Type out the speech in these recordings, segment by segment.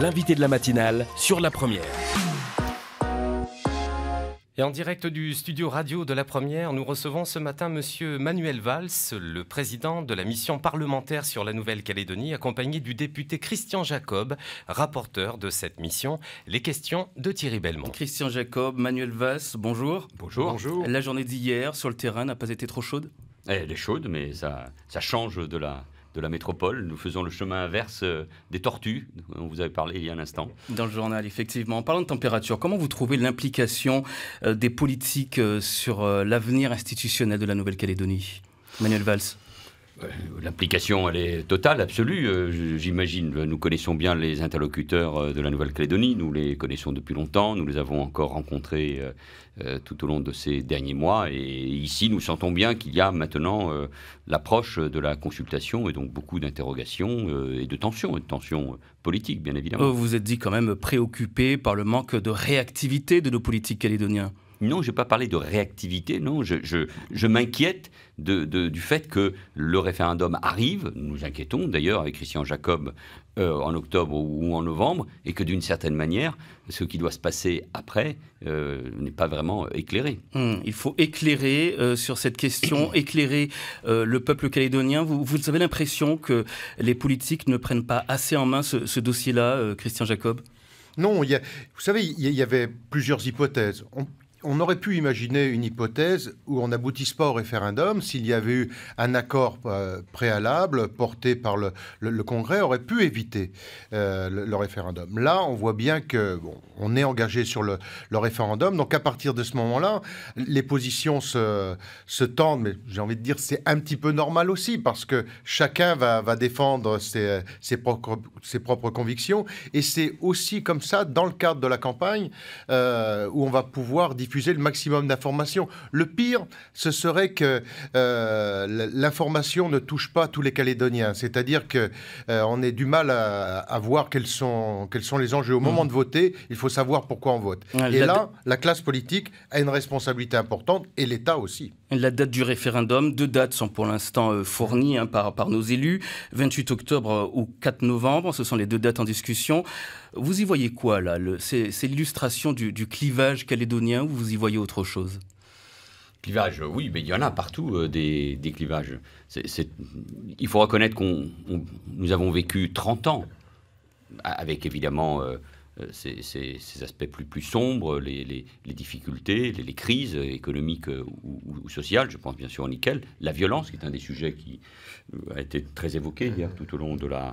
l'invité de la matinale sur la première. Et en direct du studio radio de la Première, nous recevons ce matin Monsieur Manuel Valls, le président de la mission parlementaire sur la Nouvelle-Calédonie, accompagné du député Christian Jacob, rapporteur de cette mission. Les questions de Thierry Belmont. Christian Jacob, Manuel Valls, bonjour. Bonjour. bonjour. La journée d'hier sur le terrain n'a pas été trop chaude eh, Elle est chaude, mais ça change de la, de la métropole. Nous faisons le chemin inverse euh, des tortues, dont vous avez parlé il y a un instant. Dans le journal, effectivement. En parlant de température, comment vous trouvez l'implication euh, des politiques euh, sur l'avenir institutionnel de la Nouvelle-Calédonie Manuel Valls euh, L'implication, elle est totale, absolue, euh, j'imagine. Euh, nous connaissons bien les interlocuteurs de la Nouvelle-Calédonie, nous les connaissons depuis longtemps, nous les avons encore rencontrés tout au long de ces derniers mois. Et ici, nous sentons bien qu'il y a maintenant l'approche de la consultation et donc beaucoup d'interrogations et de tensions, et de tensions politiques, bien évidemment. Oh, vous êtes dit quand même préoccupé par le manque de réactivité de nos politiques calédoniens. Non, je n'ai pas parlé de réactivité, non, je, m'inquiète du fait que le référendum arrive, nous inquiétons d'ailleurs avec Christian Jacob euh, en octobre ou, en novembre, et que d'une certaine manière, ce qui doit se passer après euh, n'est pas vraiment éclairé. Hmm, il faut éclairer euh, sur cette question, éclairer le peuple calédonien. Vous, avez l'impression que les politiques ne prennent pas assez en main ce, dossier-là, Christian Jacob non, il y vous savez, il y avait plusieurs hypothèses on aurait pu imaginer une hypothèse où on n'aboutisse pas au référendum. S'il y avait eu un accord euh, préalable porté par le, Congrès, aurait pu éviter euh, le, référendum. Là, on voit bien que on est engagé sur le, référendum. Donc, à partir de ce moment-là, les positions se, tendent. Mais j'ai envie de dire, c'est un petit peu normal aussi parce que chacun va, défendre ses, propres, convictions. Et c'est aussi comme ça dans le cadre de la campagne euh, où on va pouvoir diffuser le maximum d'informations. Le pire, ce serait que euh, l'information ne touche pas tous les Calédoniens. C'est-à-dire que euh, on ait du mal à, voir quels sont, quels sont les enjeux. Au moment mmh. de voter, il faut savoir pourquoi on vote. et là, la classe politique a une responsabilité importante et l'État aussi. La date du référendum, deux dates sont pour l'instant euh, fournies hein, par, par nos élus, 28 octobre ou 4 novembre, ce sont les deux dates en discussion. Vous y voyez quoi, là C'est l'illustration du, clivage calédonien ou vous y voyez autre chose Clivage, oui, mais il y en a partout euh, des, clivages. Il faut reconnaître qu'on nous avons vécu 30 ans, avec évidemment... Euh, euh, ces, aspects plus, sombres, les, difficultés, les, crises économiques ou, sociales, je pense bien sûr au nickel, la violence, qui est un des sujets qui euh, a été très évoqué hier tout au long de la,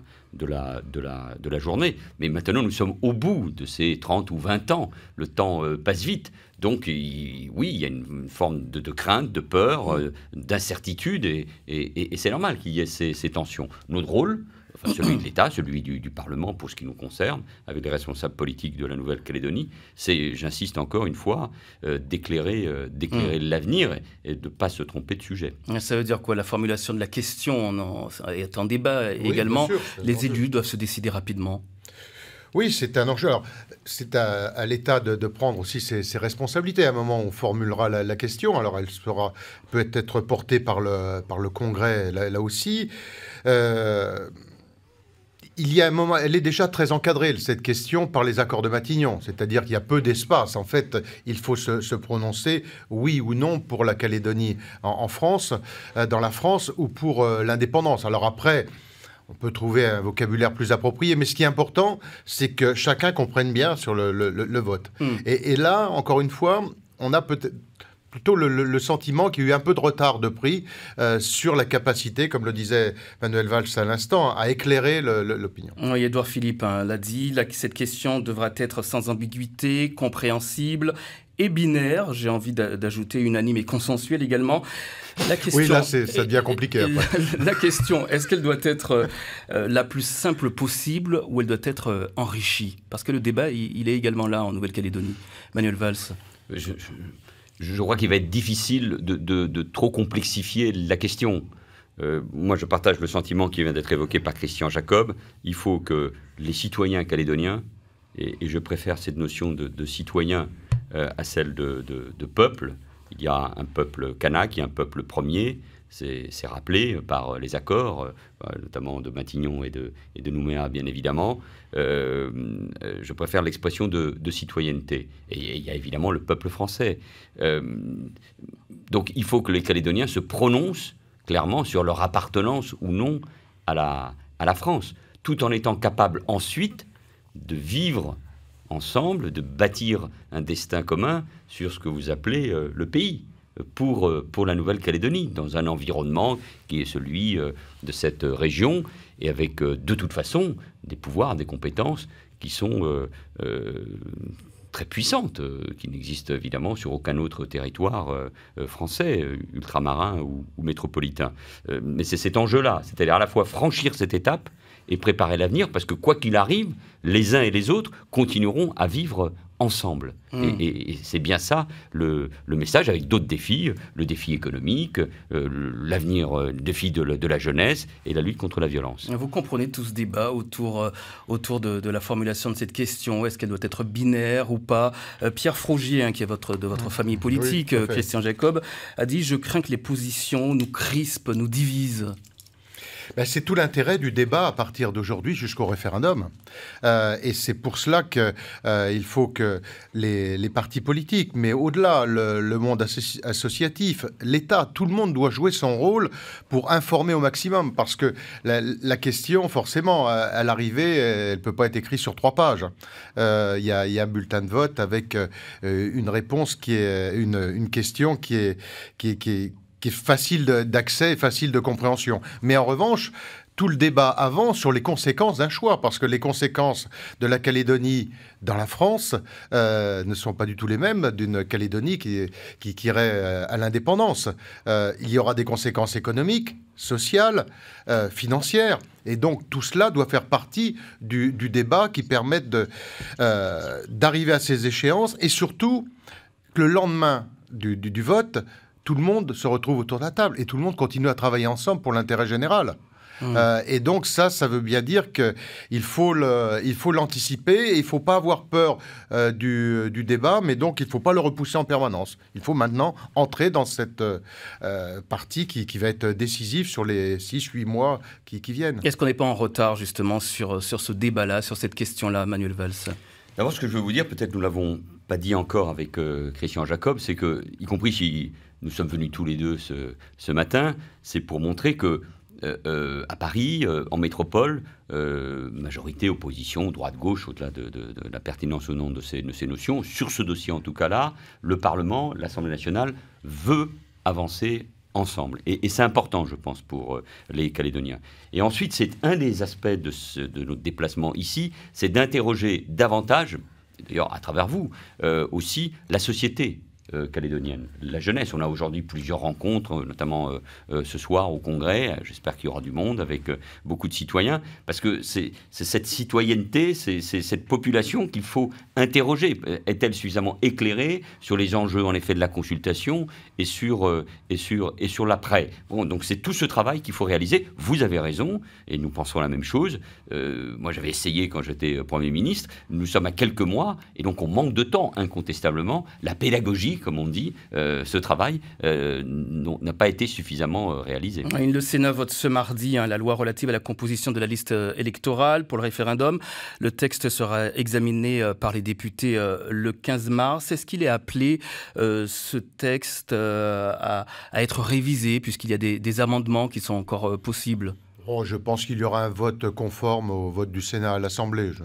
journée. Mais maintenant, nous sommes au bout de ces 30 ou 20 ans. Le temps euh, passe vite. Donc oui, il y a une, forme de, crainte, de peur, d'incertitude, et, c'est normal qu'il y ait ces, ces, tensions. Notre rôle, celui de l'État, celui du, Parlement pour ce qui nous concerne, avec les responsables politiques de la Nouvelle-Calédonie, c'est, j'insiste encore une fois, euh, d'éclairer, euh, mm. l'avenir et, de ne pas se tromper de sujet. Ça veut dire quoi La formulation de la question est en débat également. les élus doivent se décider rapidement. Oui, c'est un enjeu. Alors, c'est à, l'État de, prendre aussi ses, responsabilités. À un moment, on formulera la, question. Alors, elle sera peut-être portée par le, par le Congrès, là, là aussi. Euh, il y a un moment, elle est déjà très encadrée, cette question, par les accords de Matignon. C'est-à-dire qu'il y a peu d'espace. En fait, il faut se, prononcer oui ou non pour la Calédonie en, France, euh, dans la France, ou pour euh, l'indépendance. Alors après, on peut trouver un vocabulaire plus approprié, mais ce qui est important, c'est que chacun comprenne bien sur le, vote. Hmm. et là, encore une fois, on a peut-être plutôt le, sentiment qu'il y a eu un peu de retard de prix euh, sur la capacité, comme le disait Manuel Valls à l'instant, à éclairer l'opinion. Oui, Edouard Philippe hein, l'a dit, cette question devra être sans ambiguïté, compréhensible et binaire, j'ai envie d'ajouter unanime et consensuelle également. La question, oui, là, ça devient compliqué. Après. La, question, est-ce qu'elle doit être euh, euh, la plus simple possible ou elle doit être enrichie Parce que le débat, il, est également là en Nouvelle-Calédonie. Manuel Valls. je, je crois qu'il va être difficile de, trop complexifier la question. Euh, moi, je partage le sentiment qui vient d'être évoqué par Christian Jacob. Il faut que les citoyens calédoniens, et, je préfère cette notion de, citoyen euh, à celle de, peuple, il y a un peuple kanak, il y a un peuple premier, c'est rappelé euh, par euh, les accords, euh, bah, notamment de Matignon et de, Nouméa, bien évidemment. je préfère l'expression de, citoyenneté. Et il y a évidemment le peuple français. donc il faut que les Calédoniens se prononcent clairement sur leur appartenance ou non à la, France, tout en étant capables ensuite de vivre ensemble, de bâtir un destin commun sur ce que vous appelez le pays. Euh, pour, la Nouvelle-Calédonie, dans un environnement qui est celui euh, de cette euh, région, et avec de toute façon des pouvoirs, des compétences qui sont très puissantes, qui n'existent évidemment sur aucun autre territoire français, ultramarin ou, métropolitain. mais c'est cet enjeu-là, c'est-à-dire à la fois franchir cette étape et préparer l'avenir, parce que quoi qu'il arrive, les uns et les autres continueront à vivre ensemble. Mm. Et, c'est bien ça le, message avec d'autres défis, le défi économique, euh, l'avenir, euh, le défi de, la jeunesse et la lutte contre la violence. Vous comprenez tout ce débat autour, euh, autour de, la formulation de cette question, est-ce qu'elle doit être binaire ou pas Pierre Frogier, hein, qui est votre, de votre mm. famille politique, Christian Jacob, a dit « Je crains que les positions nous crispent, nous divisent ». Ben, c'est tout l'intérêt du débat à partir d'aujourd'hui jusqu'au référendum. Euh, et c'est pour cela qu'il euh, faut que les, partis politiques, mais au-delà, le, monde associatif, l'État, tout le monde doit jouer son rôle pour informer au maximum. Parce que la, question, forcément, à, l'arrivée, elle ne peut pas être écrite sur trois pages. Euh, il y, a un bulletin de vote avec euh, une réponse qui est une, question qui est, qui qui est est facile d'accès facile de compréhension. Mais en revanche, tout le débat avant sur les conséquences d'un choix, parce que les conséquences de la Calédonie dans la France euh, ne sont pas du tout les mêmes d'une Calédonie qui, qui, irait euh, à l'indépendance. Euh, il y aura des conséquences économiques, sociales, financières, et donc tout cela doit faire partie du, débat qui permette d'arriver à ces échéances, et surtout le lendemain du, du vote, tout le monde se retrouve autour de la table et tout le monde continue à travailler ensemble pour l'intérêt général. Mmh. Euh, et donc ça, ça veut bien dire qu'il faut le, il faut l'anticiper. Et il faut pas avoir peur euh, du, débat, mais donc il faut pas le repousser en permanence. Il faut maintenant entrer dans cette euh, partie qui, va être décisive sur les 6-8 mois qui, viennent. Est-ce qu'on n'est pas en retard justement sur, sur ce débat-là, sur cette question-là, Manuel Valls D'abord, ce que je veux vous dire, peut-être nous l'avons pas dit encore avec euh, Christian Jacob, c'est que, y compris si nous sommes venus tous les deux ce, matin, c'est pour montrer que euh, euh, à Paris, en métropole, majorité, opposition, droite, gauche, au-delà de, la pertinence ou non de ces, notions, sur ce dossier en tout cas-là, le Parlement, l'Assemblée nationale veut avancer ensemble. Et, c'est important, je pense, pour les Calédoniens. Et ensuite, c'est un des aspects de, notre déplacement ici, c'est d'interroger davantage, d'ailleurs à travers vous, euh, aussi la société euh, calédonienne. La jeunesse, on a aujourd'hui plusieurs rencontres, notamment euh, euh, ce soir au Congrès, j'espère qu'il y aura du monde, avec beaucoup de citoyens, parce que c'est cette citoyenneté, c'est cette population qu'il faut interroger. Est-elle suffisamment éclairée sur les enjeux, en effet, de la consultation et sur, et sur, et sur l'après bon, Donc c'est tout ce travail qu'il faut réaliser. Vous avez raison, et nous pensons la même chose. moi, j'avais essayé quand j'étais Premier ministre, nous sommes à quelques mois, et donc on manque de temps, incontestablement. La pédagogie, comme on dit, euh, ce travail euh, n'a pas été suffisamment euh, réalisé. le Sénat vote ce mardi hein, la loi relative à la composition de la liste électorale pour le référendum. Le texte sera examiné par les députés le 15 mars. Est-ce qu'il est appelé ce texte à, être révisé puisqu'il y a des, amendements qui sont encore possibles Oh, je pense qu'il y aura un vote conforme au vote du Sénat à l'Assemblée. Je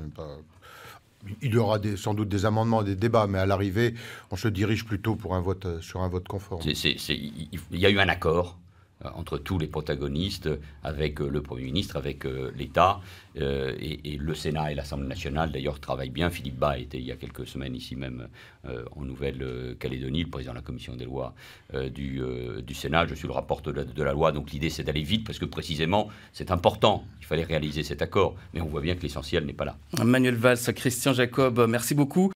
il y aura des, sans doute des amendements, des débats, mais à l'arrivée, on se dirige plutôt pour un vote, euh, sur un vote conforme. Il y a eu un accord euh, entre tous les protagonistes, avec euh, le Premier ministre, avec euh, l'État, et, le Sénat et l'Assemblée nationale, d'ailleurs, travaillent bien. Philippe Bas était il y a quelques semaines ici même en Nouvelle-Calédonie, le président de la commission des lois du, Sénat. Je suis le rapporteur de, la loi, donc l'idée c'est d'aller vite, parce que précisément, c'est important. Il fallait réaliser cet accord, mais on voit bien que l'essentiel n'est pas là. Manuel Valls, Christian Jacob, merci beaucoup.